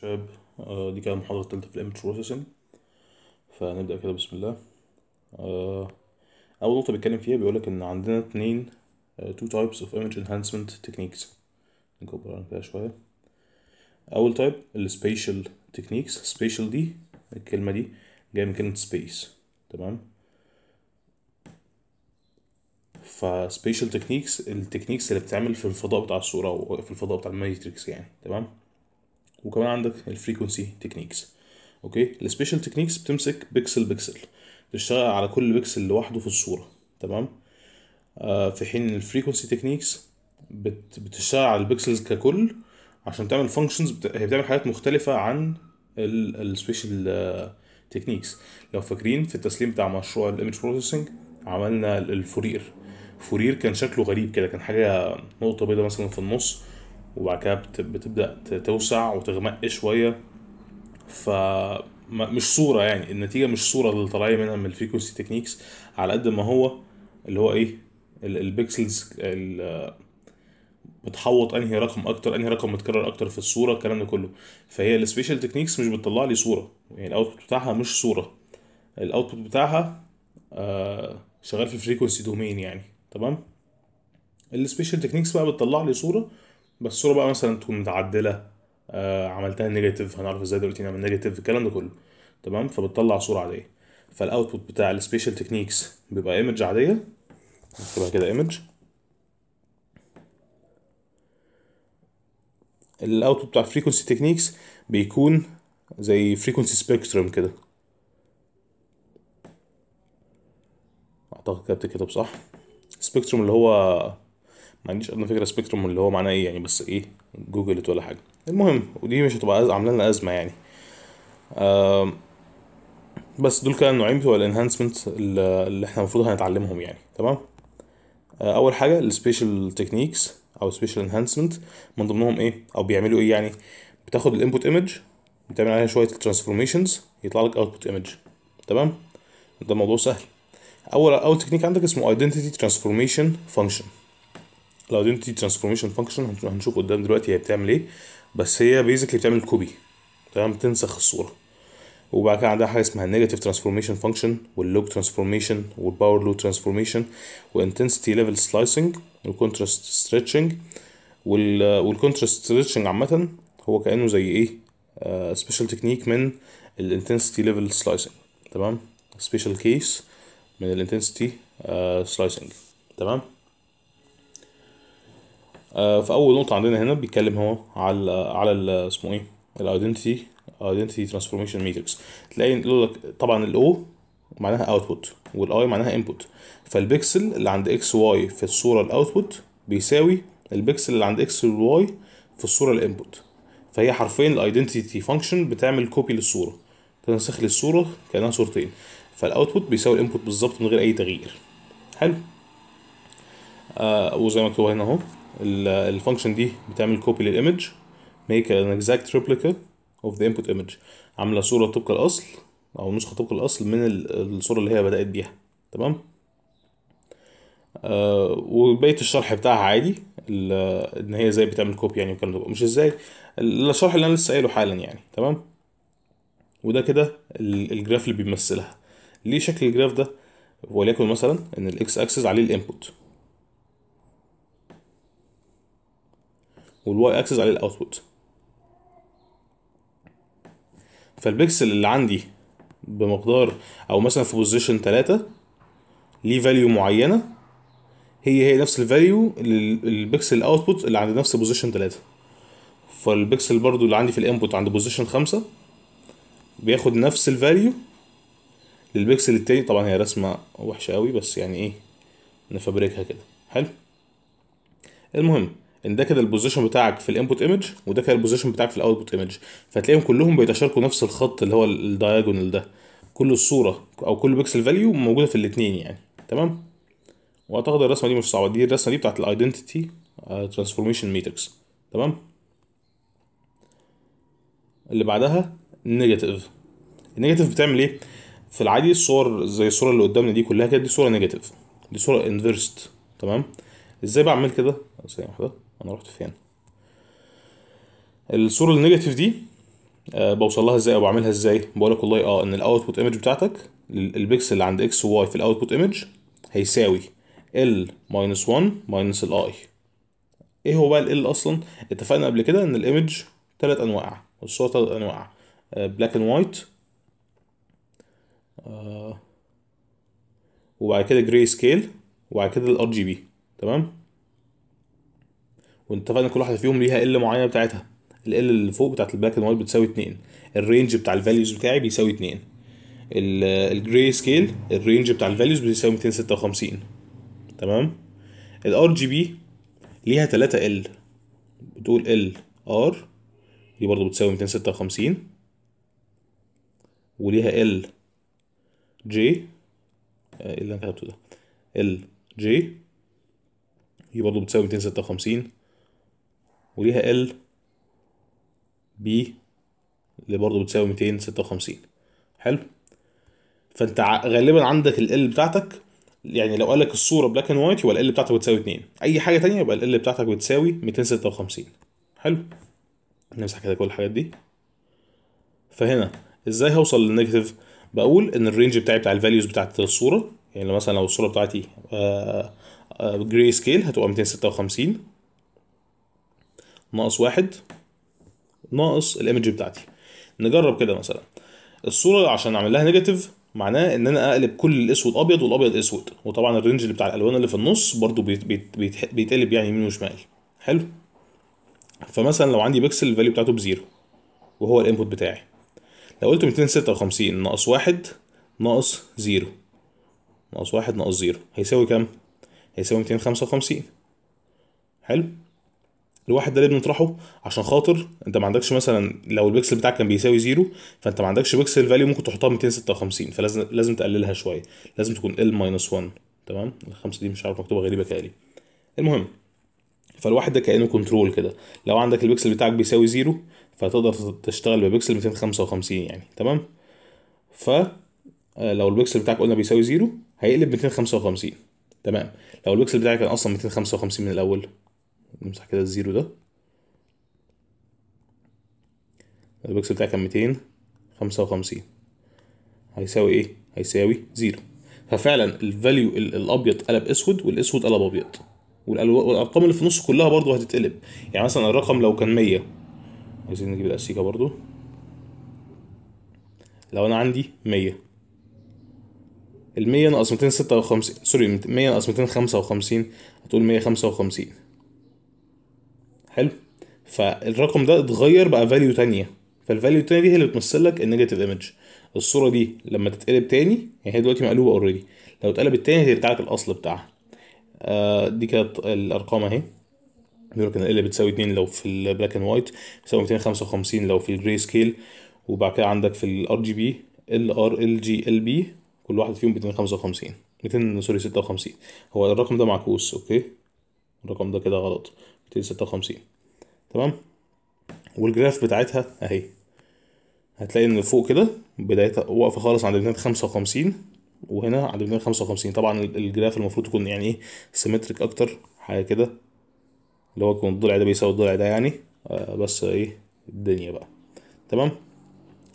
شباب آه، دي كانت المحاضرة التالتة في الإيمج بروسيسنج فنبدأ كده بسم الله آه، أول نقطة بيتكلم فيها بيقولك إن عندنا اتنين تو تايبس اوف ايمج انهانسمنت تكنيكس نكبر عن كده شوية أول تايب السبيشال تكنيكس سبيشال دي الكلمة دي جاية من كلمة سبيس تمام سبيشال تكنيكس التكنيكس اللي بتتعمل في الفضاء بتاع الصورة أو في الفضاء بتاع الماتريكس يعني تمام وكمان عندك الفريكونسي تكنيكس اوكي السبيشال تكنيكس بتمسك بيكسل بيكسل تشتغل على كل بيكسل لوحده في الصوره تمام آه في حين الفريكونسي تكنيكس بتشتغل على البيكسلز ككل عشان تعمل فانكشنز بت... هي بتعمل حاجات مختلفه عن السبيشال تكنيكس آه، لو فاكرين في التسليم بتاع مشروع الايمج بروسيسنج عملنا الفورير فورير كان شكله غريب كده كان حاجه نقطه بيضاء مثلا في النص وبعد كده بتبدا توسع وتغمق شويه ف مش صوره يعني النتيجه مش صوره اللي طالعه منها من الفريكونسي تكنيكس على قد ما هو اللي هو ايه البيكسلز بتحوط انهي رقم اكتر انهي رقم متكرر اكتر في الصوره الكلام ده كله فهي السبيشال تكنيكس مش بتطلع لي صوره يعني الاوتبوت بتاعها مش صوره الاوتبوت بتاعها آه، شغال في فريكونسي دومين يعني تمام السبيشال تكنيكس بقى بتطلع لي صوره بس الصوره بقى مثلا تكون متعدله آه عملتها نيجاتيف هنعرف ازاي دلوقتي نعمل نيجاتيف الكلام ده كله تمام فبتطلع صوره عاديه فالاوتبوت بتاع السبيشال تكنيكس بيبقى ايمج عاديه نكتبها كده ايمج الاوتبوت بتاع الفريكونسي تكنيكس بيكون زي فريكونسي سبيكتروم كده اعتقد كتبت كده صح سبيكتروم اللي هو عنديش ادنى فكره سبيكتروم اللي هو معناه ايه يعني بس ايه جوجلت ولا حاجه المهم ودي مش هتبقى عامله لنا ازمه يعني آه بس دول كانوا النوعين بتوع الانهانسمنت اللي احنا المفروض هنتعلمهم يعني تمام آه اول حاجه السبيشال تكنيكس او سبيشال انهانسمنت من ضمنهم ايه او بيعملوا ايه يعني بتاخد الانبوت ايمج بتعمل عليها شويه ترانسفورميشنز يطلع لك اوتبوت ايمج تمام ده موضوع سهل اول اول تكنيك عندك اسمه ايدنتيتي ترانسفورميشن فانكشن الايدنتي ترانسفورميشن فانكشن هنشوف قدام دلوقتي هي بتعمل ايه بس هي بيزيكلي بتعمل كوبي تمام تنسخ الصوره وبعد كده عندها حاجه اسمها النيجاتيف ترانسفورميشن فانكشن واللوج ترانسفورميشن والباور لو ترانسفورميشن وانتنسيتي ليفل سلايسنج والكونتراست ستريتشنج والكونتراست ستريتشنج عامه هو كانه زي ايه سبيشال uh, تكنيك من الانتنسيتي ليفل سلايسنج تمام سبيشال كيس من الانتنسيتي آه، سلايسنج تمام آه، فاول نقطه عندنا هنا بيتكلم هو على على اسمه ايه الايدنتيتي ايدنتيتي ترانسفورميشن ماتريكس تلاقي يقول لك طبعا الاو معناها اوتبوت والاي معناها انبوت فالبكسل اللي عند اكس واي في الصوره الاوتبوت بيساوي البكسل اللي عند اكس واي في الصوره الانبوت فهي حرفيا الايدنتيتي فانكشن بتعمل كوبي للصوره تنسخ للصوره كانها صورتين فالاوتبوت بيساوي الانبوت بالظبط من غير اي تغيير حلو آه وزي ما مكتوب هنا اهو الفانكشن دي بتعمل كوبي للايمج ميك ان اكزاكت ريبليكا اوف ذا انبوت ايمج عامله صوره طبق الاصل او نسخه طبق الاصل من الصوره اللي هي بدات بيها تمام آه وبقيه الشرح بتاعها عادي ان هي ازاي بتعمل كوبي يعني والكلام ده مش ازاي الشرح اللي انا لسه قايله حالا يعني تمام وده كده الجراف اللي بيمثلها ليه شكل الجراف ده وليكن مثلا ان الاكس اكسس عليه الانبوت والواي اكسس عليه الاوتبوت فالبكسل اللي عندي بمقدار او مثلا في بوزيشن 3 ليه فاليو معينه هي هي نفس الفاليو للبكسل الاوتبوت اللي عند نفس بوزيشن 3 فالبكسل برضو اللي عندي في الانبوت عند بوزيشن 5 بياخد نفس الفاليو للبكسل التاني طبعا هي رسمه وحشه قوي بس يعني ايه نفبركها كده حلو المهم ان ده كده البوزيشن بتاعك في الانبوت ايمج وده كده البوزيشن بتاعك في الاوتبوت ايمج فتلاقيهم كلهم بيتشاركوا نفس الخط اللي هو الدايجونال ده كل الصوره او كل بيكسل فاليو موجوده في الاثنين يعني تمام واعتقد الرسمه دي مش صعبه دي الرسمه دي بتاعت الايدنتيتي ترانسفورميشن ماتريكس تمام اللي بعدها نيجاتيف النيجاتيف بتعمل ايه في العادي الصور زي الصوره اللي قدامنا دي كلها كده دي صوره نيجاتيف دي صوره انفيرست تمام ازاي بعمل كده ثانيه واحده انا رحت فين الصوره النيجاتيف دي أه بوصل لها ازاي او بعملها ازاي بقول لك والله اه ان الاوتبوت ايمج بتاعتك البكسل اللي عند اكس وواي في الاوتبوت ايمج هيساوي ال ماينس 1 ماينس الاي ايه هو بقى ال اصلا اتفقنا قبل كده ان الايمج ثلاث انواع الصوره ثلاث انواع بلاك اند وايت وبعد كده جراي سكيل وبعد كده الار جي بي تمام واتفقنا كل واحده فيهم ليها ال معينه بتاعتها ال ال اللي فوق بتاعت البلاك اند وايت بتساوي 2 الرينج بتاع الفاليوز بتاعي بيساوي 2 الجراي سكيل الرينج بتاع الفاليوز بيساوي 256 تمام الار جي بي ليها 3 ال بتقول ال ار دي برضه بتساوي 256 وليها ال آه، جي إيه اللي انا كتبته ده ال جي دي برضه بتساوي 256 وليها ال بي اللي برضه بتساوي 256 حلو فانت غالبا عندك ال بتاعتك يعني لو قال لك الصوره بلاك اند وايت يبقى ال بتاعتك بتساوي 2 اي حاجه ثانيه يبقى ال بتاعتك بتساوي 256 حلو نمسح كده كل الحاجات دي فهنا ازاي هوصل للنيجاتيف بقول ان الرينج بتاعي بتاع الفاليوز بتاعت الصوره يعني مثلا لو الصوره بتاعتي جراي آه، سكيل آه، هتبقى 256 ناقص واحد ناقص الايمج بتاعتي نجرب كده مثلا الصوره عشان اعمل لها نيجاتيف معناه ان انا اقلب كل الاسود ابيض والابيض اسود وطبعا الرينج اللي بتاع الالوان اللي في النص برضو بيت بيت بيتقلب يعني يمين وشمال حلو فمثلا لو عندي بيكسل الفاليو بتاعته بزيرو وهو الانبوت بتاعي لو قلت 256 ناقص واحد ناقص زيرو ناقص واحد ناقص زيرو هيساوي كام؟ هيساوي 255 حلو الواحد ده ليه بنطرحه عشان خاطر انت ما عندكش مثلا لو البكسل بتاعك كان بيساوي زيرو فانت ما عندكش بكسل فاليو ممكن تحطها 256 فلازم لازم تقللها شويه لازم تكون ال ماينس 1 تمام الخمسه دي مش عارف مكتوبه غريبه كالي المهم فالواحد ده كانه كنترول كده لو عندك البكسل بتاعك بيساوي زيرو فتقدر تشتغل ببكسل 255 يعني تمام ف آه، لو البكسل بتاعك قلنا بيساوي زيرو هيقلب 255 تمام لو البكسل بتاعك كان اصلا 255 من الاول نمسح كده الزيرو ده البكسل بتاعي كان ميتين خمسة وخمسين هيساوي ايه؟ هيساوي زيرو ففعلا الفاليو الابيض قلب اسود والاسود قلب ابيض والارقام اللي في النص كلها برضو هتتقلب يعني مثلا الرقم لو كان مية عايزين نجيب الاسيكه برضو لو انا عندي المية ال ميتين ناقص وخمسين سوري مية ناقص ميتين خمسة وخمسين هتقول مية خمسة وخمسين حلو فالرقم ده اتغير بقى فاليو تانية فالفاليو التانية دي هي اللي بتمثل لك النيجاتيف ايمج الصورة دي لما تتقلب تاني يعني هي دلوقتي مقلوبة اوريدي لو اتقلبت تاني هترجع لك الاصل بتاعها آه دي كانت الارقام اهي بيقول لك ان ال بتساوي 2 لو في البلاك اند وايت بتساوي 255 لو في الجراي سكيل وبعد كده عندك في الار جي بي ال ار ال جي ال بي كل واحد فيهم ب 255 200 سوري 56 هو الرقم ده معكوس اوكي الرقم ده كده غلط 256 تمام والجراف بتاعتها اهي هتلاقي ان فوق كده بدايتها واقفه خالص عند بنات 55 وهنا عند بنات 55 طبعا الجراف المفروض تكون يعني ايه سيمتريك اكتر حاجه كده اللي هو يكون الضلع ده بيساوي الضلع ده يعني آه بس ايه الدنيا بقى تمام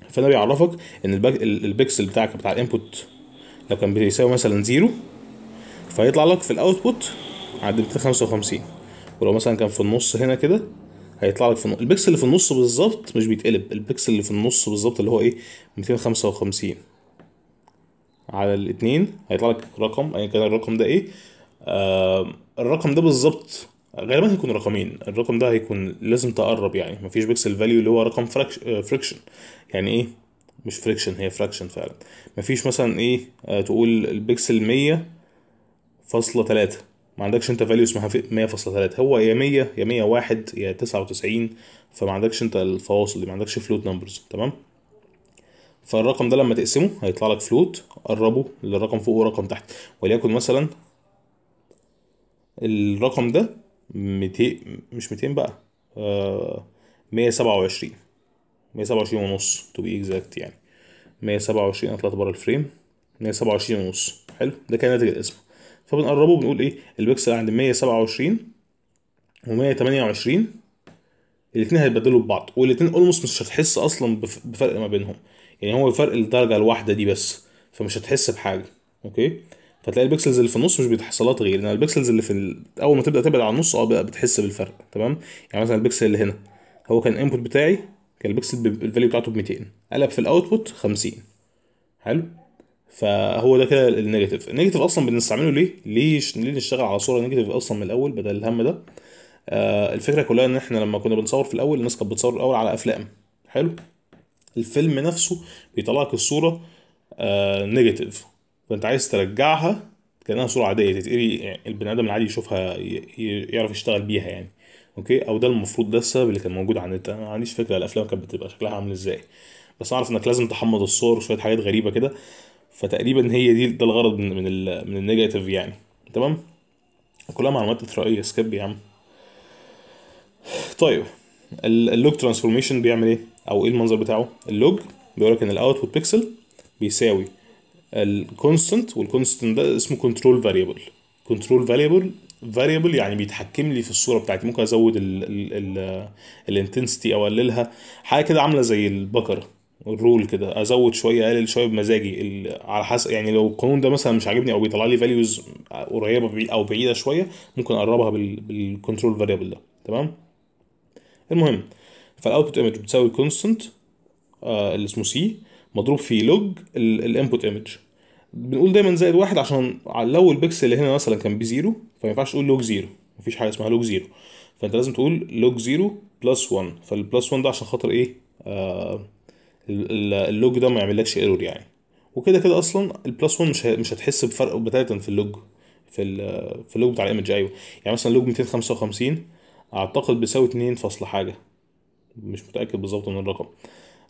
فانا بيعرفك ان البكسل بتاعك بتاع الانبوت لو كان بيساوي مثلا زيرو فهيطلع لك في الاوتبوت عند 255 ولو مثلا كان في النص هنا كده هيطلع لك في النص البكسل اللي في النص بالظبط مش بيتقلب البكسل اللي في النص بالظبط اللي هو ايه 255 على الاتنين هيطلع لك رقم ايا كان الرقم ده ايه آه الرقم ده بالظبط غالبا هيكون رقمين الرقم ده هيكون لازم تقرب يعني مفيش بيكسل فاليو اللي هو رقم فريكشن آه، يعني ايه مش فريكشن هي فراكشن فعلا مفيش مثلا ايه آه تقول البكسل 100 فاصلة تلاتة ما عندكش انت فاليو اسمها 100.3 هو يا 100 يا 101 يا 99 فما عندكش انت الفواصل دي ما عندكش فلوت نمبرز تمام فالرقم ده لما تقسمه هيطلع لك فلوت قربه للرقم فوق ورقم تحت وليكن مثلا الرقم ده 200 مش 200 بقى آه 127 127 ونص تو بي اكزاكت يعني 127 انا طلعت بره الفريم 127 ونص حلو ده كان ناتج القسمه فبنقربه بنقول ايه البكسل عند 127 و128 الاثنين هيتبدلوا ببعض والاثنين اولموست مش هتحس اصلا بفرق ما بينهم يعني هو فرق الدرجه الواحده دي بس فمش هتحس بحاجه اوكي فتلاقي البكسلز اللي في النص مش بيتحصلات غير لان البكسلز اللي في ال... اول ما تبدا تبعد عن النص اه بتحس بالفرق تمام يعني مثلا البكسل اللي هنا هو كان الانبوت بتاعي كان البكسل الفاليو بتاعته ب 200 قلب في الاوتبوت 50 حلو فهو ده كده النيجاتيف النيجاتيف اصلا بنستعمله ليه ليه ليه نشتغل على صوره نيجاتيف اصلا من الاول بدل الهم ده آه الفكره كلها ان احنا لما كنا بنصور في الاول الناس كانت بتصور الاول على افلام حلو الفيلم نفسه بيطلع لك الصوره آه نيجاتيف فانت عايز ترجعها كانها صوره عاديه تتقري يعني البني ادم العادي يشوفها يعرف يشتغل بيها يعني اوكي او ده المفروض ده السبب اللي كان موجود على النت انا ما عنديش فكره الافلام كانت بتبقى شكلها عامل ازاي بس اعرف انك لازم تحمض الصور وشويه حاجات غريبه كده فتقريبا هي دي ده الغرض من من, من النيجاتيف يعني تمام كلها معلومات اثرائيه سكيب يا عم طيب اللوج ترانسفورميشن بيعمل ايه او ايه المنظر بتاعه اللوج بيقول لك ان الاوتبوت بيكسل بيساوي الكونستنت والكونستنت ده اسمه كنترول فاريبل كنترول فاريبل فاريبل يعني بيتحكم لي في الصوره بتاعتي ممكن ازود الانتنسيتي او اقللها حاجه كده عامله زي البكره رول كده ازود شويه اقلل شويه بمزاجي على حسب يعني لو القانون ده مثلا مش عاجبني او بيطلع لي فاليوز قريبه او بعيده شويه ممكن اقربها بالكنترول فاريبل ده تمام المهم فالاوتبوت ايمج بتساوي كونستنت آه، اللي اسمه سي مضروب في لوج الانبوت ايمج بنقول دايما زائد واحد عشان لو البكسل اللي هنا مثلا كان بزيرو فما ينفعش تقول لوج زيرو مفيش حاجه اسمها لوج زيرو فانت لازم تقول لوج زيرو بلس 1 فالبلس 1 ده عشان خاطر ايه آه اللوج ده ما يعملكش ايرور يعني وكده كده اصلا البلس 1 مش مش هتحس بفرق بتاتا في اللوج في في اللوج بتاع الايمج ايوه يعني مثلا لوج 255 اعتقد بيساوي 2 فصل حاجه مش متاكد بالظبط من الرقم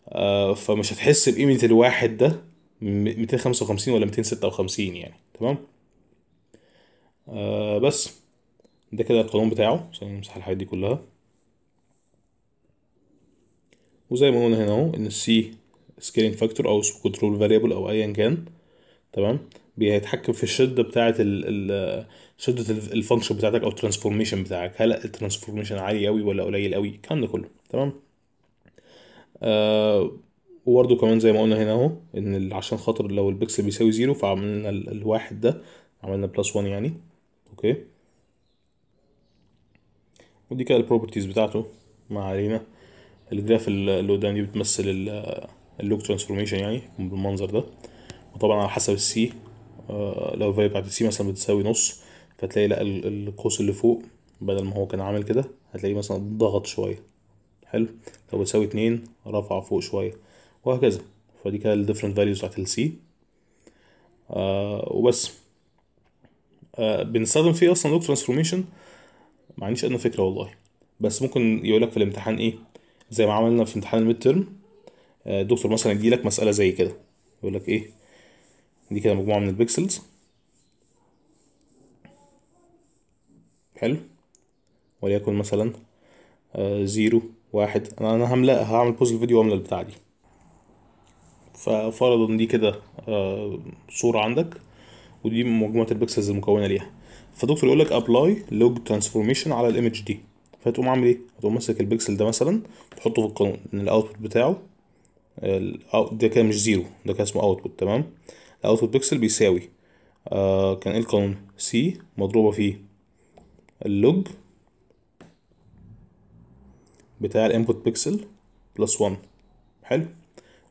آه فمش هتحس بقيمه الواحد ده 255 ولا 256 يعني تمام آه بس ده كده القانون بتاعه عشان نمسح الحاجات دي كلها وزي ما قلنا هنا اهو ان السي سكيلينج فاكتور او كنترول فاريبل او ايا كان تمام بيتحكم في الشده بتاعه شده الفانكشن بتاعتك او الترانسفورميشن بتاعك هل الترانسفورميشن عالي قوي ولا قليل قوي الكلام ده كله تمام آه وبرده كمان زي ما قلنا هنا اهو ان عشان خاطر لو البكسل بيساوي زيرو فعملنا الواحد ده عملنا بلس 1 يعني اوكي ودي كده البروبرتيز بتاعته ما علينا الجراف اللي قدام دي بتمثل اللوك ترانسفورميشن يعني بالمنظر ده وطبعا على حسب السي آه، لو الفاليو بتاعت السي مثلا بتساوي نص فتلاقي لا القوس اللي فوق بدل ما هو كان عامل كده هتلاقيه مثلا ضغط شويه حلو لو بتساوي اتنين رفع فوق شويه وهكذا فدي كده الديفرنت فاليوز بتاعت السي آه وبس آه بنستخدم فيه اصلا لوك ترانسفورميشن ما عنديش ادنى فكره والله بس ممكن يقولك في الامتحان ايه زي ما عملنا في امتحان الميد ترم الدكتور آه، مثلا لك مسألة زي كده يقول لك ايه دي كده مجموعة من البكسلز حلو وليكن مثلا آه، زيرو واحد انا انا هعمل بوز الفيديو واملا البتاعة دي ان دي كده آه، صورة عندك ودي مجموعة البكسلز المكونة ليها فالدكتور يقول لك ابلاي لوج ترانسفورميشن على الايمج دي فتقوم عامل ايه هتقوم ماسك البكسل ده مثلا تحطه في القانون ان الاوتبوت بتاعه ده كان مش زيرو ده كان اسمه اوتبوت تمام الاوتبوت بكسل بيساوي آه كان ايه القانون سي مضروبه في اللوج بتاع الانبوت بكسل بلس 1 حلو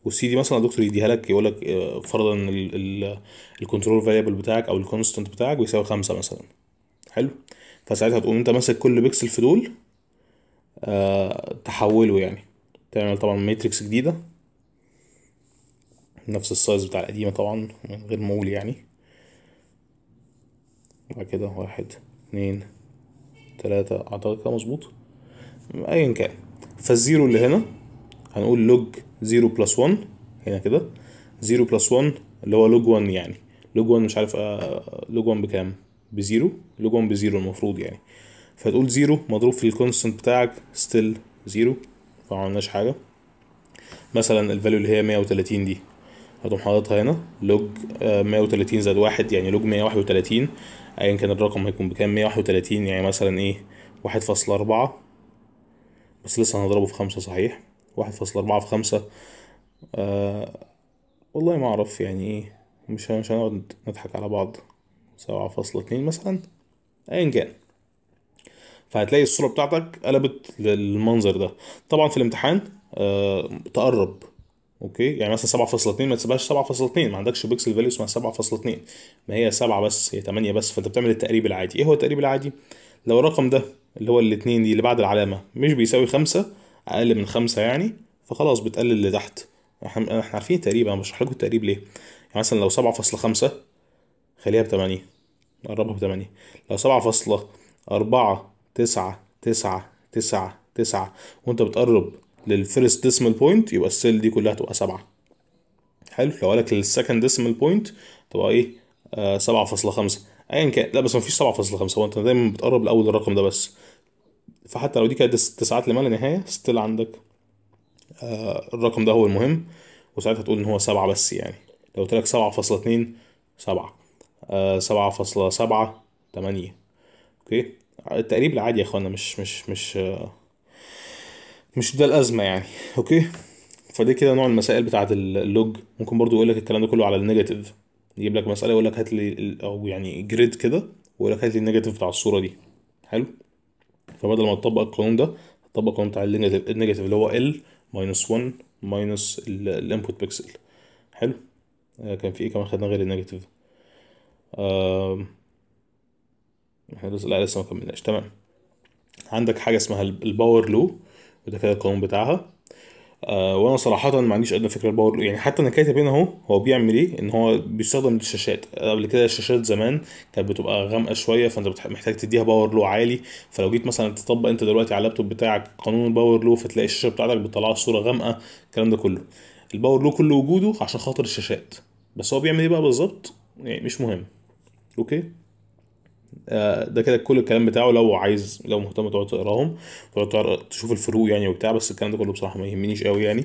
والسي دي مثلا دكتور يديها لك يقول لك آه، فرضا الكنترول فاريبل بتاعك او الكونستنت بتاعك بيساوي خمسة مثلا حلو فساعتها تقوم انت ماسك كل بكسل في دول آه، تحوله يعني تعمل طبعا ماتريكس جديدة نفس السايز بتاع القديمة طبعا من غير مول يعني بعد كده واحد اتنين تلاتة اعتقد كده مظبوط ايا كان فالزيرو اللي هنا هنقول لوج زيرو بلس ون هنا كده زيرو بلس ون اللي هو لوج ون يعني لوج ون مش عارف لوج آه، ون بكام بزيرو لوج ون بزيرو المفروض يعني فتقول زيرو مضروب في الكونستنت بتاعك ستيل زيرو فمعملناش حاجة مثلا الفاليو اللي هي مية وتلاتين دي هتقوم حاططها هنا لوج آه، مية وتلاتين زائد واحد يعني لوج مية واحد وتلاتين ايا كان الرقم هيكون بكام مية واحد وتلاتين يعني مثلا ايه واحد فاصلة أربعة بس لسه هنضربه في خمسة صحيح واحد فاصلة أربعة في خمسة آه والله ما أعرف يعني ايه مش مش هنقعد نضحك على بعض سبعة فاصلة اتنين مثلا أيا كان فهتلاقي الصوره بتاعتك قلبت للمنظر ده طبعا في الامتحان آه تقرب اوكي يعني مثلا 7.2 ما تسيبهاش 7.2 ما عندكش بيكسل فاليو اسمها 7.2 ما هي 7 بس هي 8 بس فانت بتعمل التقريب العادي ايه هو التقريب العادي لو الرقم ده اللي هو الاثنين دي اللي بعد العلامه مش بيساوي 5 اقل من 5 يعني فخلاص بتقلل لتحت احنا احنا عارفين التقريب انا بشرح لكم التقريب ليه يعني مثلا لو 7.5 خليها ب 8 قربها ب 8 لو 7.4 تسعة تسعة تسعة تسعة وانت بتقرب للفيرست ديسمال بوينت يبقى السيل دي كلها تبقى سبعة حلو لو قالك للسكند ديسمال بوينت تبقى ايه آه، سبعة فاصلة خمسة ايا كان لا بس مفيش سبعة فاصلة خمسة هو انت دايما بتقرب لاول الرقم ده بس فحتى لو دي كانت تسعات لما لا نهاية ستيل عندك آه، الرقم ده هو المهم وساعتها تقول ان هو سبعة بس يعني لو قلتلك سبعة فاصلة اتنين سبعة آه، سبعة فاصلة سبعة تمانية اوكي التقريب العادي يا اخوانا مش مش مش مش ده الازمه يعني اوكي فدي كده نوع المسائل بتاعه اللوج ممكن برضو يقول لك الكلام ده كله على النيجاتيف يجيب لك مساله يقول لك هات لي او يعني جريد كده ويقول لك هات لي النيجاتيف بتاع الصوره دي حلو فبدل ما تطبق القانون ده هتطبق القانون بتاع النيجاتيف اللي هو ال ماينس 1 ماينس الانبوت بيكسل حلو آه، كان في ايه كمان خدنا غير النيجاتيف آه لا لسه ما كملناش تمام عندك حاجه اسمها الباور لو وده كده القانون بتاعها آه وانا صراحه ما عنديش ادنى فكره الباور لو يعني حتى انا كاتب هنا اهو هو بيعمل ايه ان هو بيستخدم الشاشات قبل كده الشاشات زمان كانت بتبقى غامقه شويه فانت محتاج تديها باور لو عالي فلو جيت مثلا تطبق انت دلوقتي على اللابتوب بتاعك قانون الباور لو فتلاقي الشاشه بتاعتك بتطلع صوره غامقه الكلام ده كله الباور لو كل وجوده عشان خاطر الشاشات بس هو بيعمل ايه بقى بالظبط يعني مش مهم اوكي آه، ده كده كل الكلام بتاعه لو عايز لو مهتم تقعد تقراهم تقعد تشوف الفروق يعني وبتاع بس الكلام ده كله بصراحه ما يهمنيش قوي يعني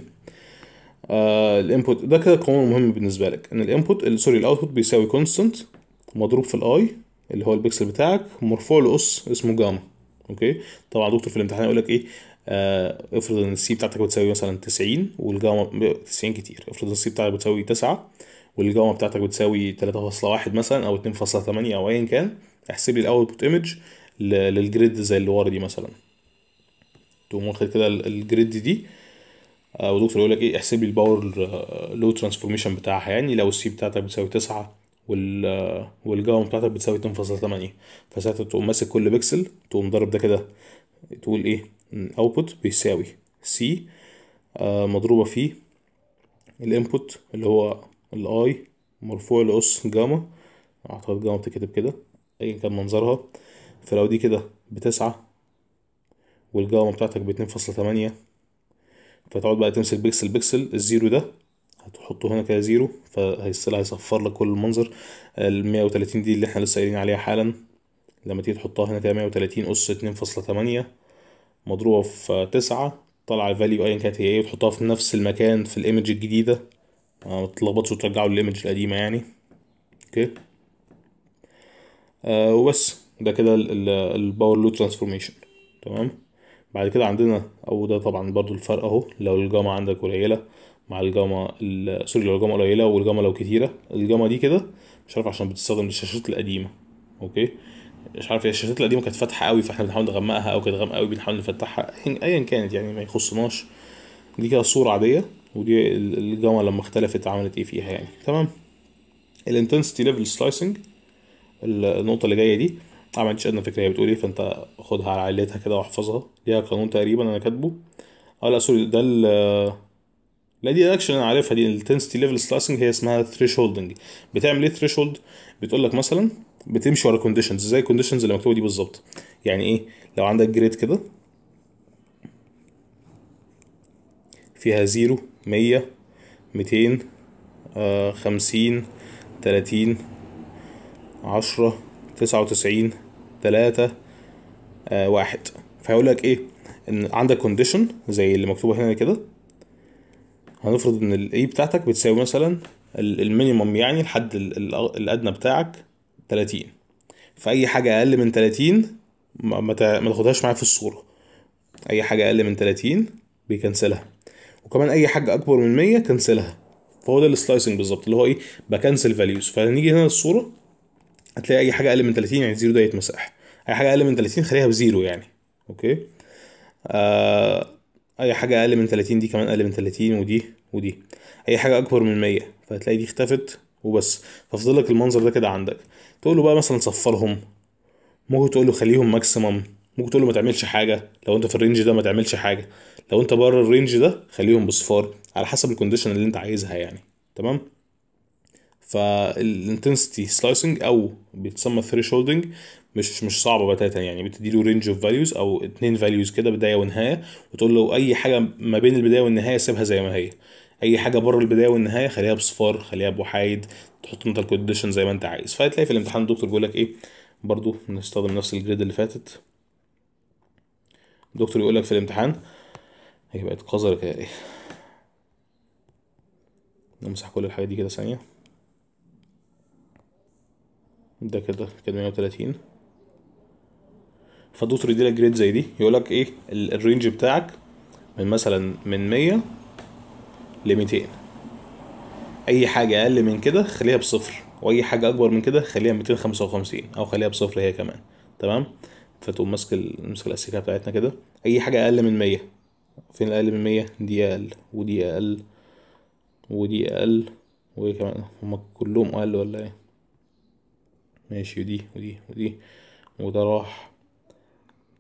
آه، الانبوت ده كده قانون مهم بالنسبه لك ان الانبوت سوري الاوتبوت بيساوي كونستنت مضروب في الاي اللي هو البكسل بتاعك مرفوع لاس اسمه جاما اوكي طبعا دكتور في الامتحان يقول لك ايه آه افرض ان السي بتاعتك بتساوي مثلا 90 والجاما 90 كتير افرض ان السي بتاعتك بتساوي 9 والجاما بتاعتك بتساوي 3.1 مثلا او 2.8 او ايا كان احسب لي الاوتبوت ايمج للجريد زي اللي ورا دي مثلا تقوم واخد كده الجريد دي آه، ودكتور يقول لك ايه احسب لي الباور لو ترانسفورميشن بتاعها يعني لو السي بتاعتك بتساوي 9 وال آه، والجاوم بتاعتك بتساوي 2.8 فساعتها تقوم ماسك كل بكسل تقوم ضرب ده كده تقول ايه اوتبوت بيساوي سي آه، مضروبه في الانبوت اللي هو الاي مرفوع لاس جاما اعتقد جاما بتتكتب كده ايا كان منظرها فلو دي كده بتسعة والجاما بتاعتك باتنين فاصلة تمانية فتقعد بقى تمسك بيكسل بيكسل الزيرو ده هتحطه هنا كده زيرو فهيصل هيصفر لك كل المنظر ال 130 دي اللي احنا لسه قايلين عليها حالا لما تيجي تحطها هنا كده 130 اس فاصلة تمانية مضروبة في 9 طالعة الفاليو ايا كانت هي ايه وتحطها في نفس المكان في الايمج الجديدة ما آه، تتلخبطش وترجعوا الايمج القديمه يعني اوكي آه وبس ده كده الباور لود ترانسفورميشن تمام بعد كده عندنا او ده طبعا برضو الفرق اهو لو الجاما عندك قليله مع الجاما سوري لو الجاما قليله والجاما لو كتيره الجاما دي كده مش عارف عشان بتستخدم الشاشات القديمه اوكي مش عارف هي الشاشات القديمه كانت فاتحه قوي فاحنا بنحاول نغمقها او كانت غامقه قوي بنحاول نفتحها ايا كانت يعني ما يخصناش دي كده صوره عاديه ودي الجاما لما اختلفت عملت ايه فيها يعني تمام الانتنسيتي ليفل سلايسنج النقطه اللي جايه دي ما عنديش ادنى فكره هي بتقول ايه فانت خدها على علتها كده واحفظها ليها قانون تقريبا انا كاتبه اه لا سوري ده ال لا دي اكشن انا عارفها دي الانتنسيتي ليفل سلايسنج هي اسمها ثريش هولدنج بتعمل ايه ثريش هولد بتقول لك مثلا بتمشي ورا كونديشنز زي الكونديشنز اللي مكتوبه دي بالظبط يعني ايه لو عندك جريد كده فيها زيرو مية ميتين آه، خمسين تلاتين عشرة تسعة وتسعين تلاتة آه، واحد فهيقول لك ايه ان عندك كونديشن زي اللي مكتوبه هنا كده هنفرض ان الاي بتاعتك بتساوي مثلا المينيمم يعني الحد الادنى بتاعك تلاتين فاي حاجه اقل من تلاتين ما تاخدهاش معايا في الصوره اي حاجه اقل من تلاتين بيكنسلها وكمان اي حاجه اكبر من 100 كنسلها فهو ده السلايسنج بالظبط اللي هو ايه بكنسل فاليوز فنيجي هنا للصوره هتلاقي اي حاجه اقل من 30 يعني زيرو ده يتمسح اي حاجه اقل من 30 خليها بزيرو يعني اوكي آه اي حاجه اقل من 30 دي كمان اقل من 30 ودي ودي اي حاجه اكبر من 100 فهتلاقي دي اختفت وبس ففضلك المنظر ده كده عندك تقول له بقى مثلا صفرهم ممكن تقول له خليهم ماكسيمم ممكن تقول له ما تعملش حاجه لو انت في الرينج ده ما تعملش حاجه لو انت بره الرينج ده خليهم بصفار على حسب الكونديشن اللي انت عايزها يعني تمام فالانتنسيتي سلايسنج او بيتسمى ثريشولدنج مش مش صعبه بتاتا يعني بتدي له رينج اوف فاليوز او اتنين فاليوز كده بدايه ونهايه وتقول له اي حاجه ما بين البدايه والنهايه سيبها زي ما هي اي حاجه بره البدايه والنهايه خليها بصفار خليها بوحايد تحط انت الكونديشن زي ما انت عايز فهتلاقي في الامتحان الدكتور بيقول لك ايه برضو نستخدم نفس الجريد اللي فاتت الدكتور يقول لك في الامتحان هي بقت كده ايه نمسح كل الحاجات دي كده ثانية ده كده كده 130 فالدكتور يديلك جريد زي دي يقول لك ايه الرينج بتاعك من مثلا من 100 ل 200 اي حاجة اقل من كده خليها بصفر واي حاجة اكبر من كده خليها 255 او خليها بصفر هي كمان تمام فتقوم ماسك نمسك الأستيكة بتاعتنا كده أي حاجة أقل من مية فين الأقل من مية دي أقل ودي أقل ودي أقل وإيه كمان هما كلهم أقل ولا إيه ماشي ودي ودي ودي وده راح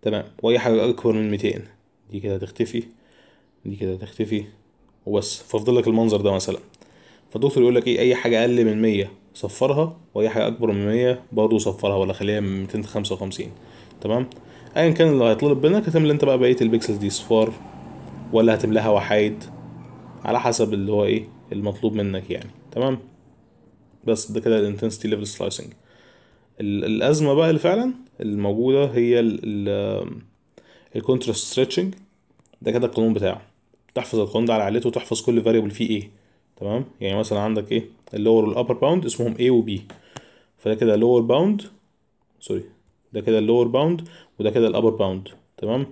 تمام وأي حاجة أكبر من ميتين دي كده هتختفي دي كده هتختفي وبس فافضل لك المنظر ده مثلا فالدكتور يقول لك ايه اي حاجه اقل من 100 صفرها واي حاجه اكبر من 100 برضه صفرها ولا خليها من 255 تمام ايا كان اللي هيطلب منك هتملى انت بقى بقيه البيكسلز دي صفار ولا هتملاها وحايد على حسب اللي هو ايه المطلوب منك يعني تمام بس ده كده الانتنسيتي ليفل سلايسنج الازمه بقى اللي فعلا الموجوده هي الكونتراست ستريتشنج ده كده القانون بتاعه تحفظ القانون ده على عائلته وتحفظ كل فاريبل فيه ايه تمام يعني مثلا عندك ايه اللور والابر باوند اسمهم A و B فده كده لور باوند سوري ده كده اللور باوند وده كده الابر باوند تمام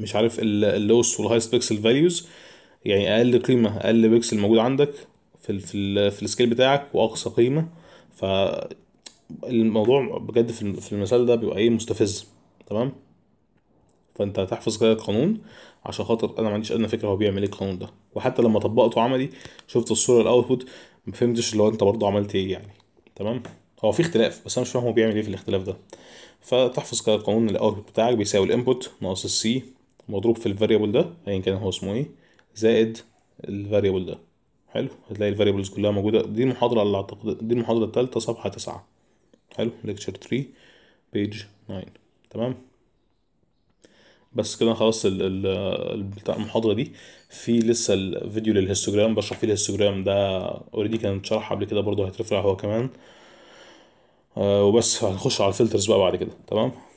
مش عارف اللوست والهايست بيكسل فاليوز يعني اقل قيمه اقل بيكسل موجود عندك في الـ في الـ في السكيل بتاعك واقصى قيمه ف الموضوع بجد في المثال ده بيبقى ايه مستفز تمام فانت هتحفظ كده القانون عشان خاطر انا ما عنديش ادنى فكره هو بيعمل ايه القانون ده وحتى لما طبقته عملي شفت الصوره الاوتبوت ما فهمتش اللي هو انت برضه عملت ايه يعني تمام هو في اختلاف بس انا مش فاهم هو بيعمل ايه في الاختلاف ده فتحفظ قانون الاوتبوت بتاعك بيساوي الانبوت ناقص السي مضروب في الفاريبل ده ايا كان هو اسمه ايه زائد الفاريبل ده حلو هتلاقي الفاريبلز كلها موجوده دي المحاضره اللي اعتقد دي المحاضره الثالثه صفحه 9 حلو ليكتشر 3 بيج 9 تمام بس كده خلاص المحاضره دي في لسه الفيديو للهيستوجرام بشرح فيه الهيستوجرام ده اوريدي كان اتشرح قبل كده برضه هيترفع هو كمان آه، وبس هنخش على الفلترز بقى بعد كده تمام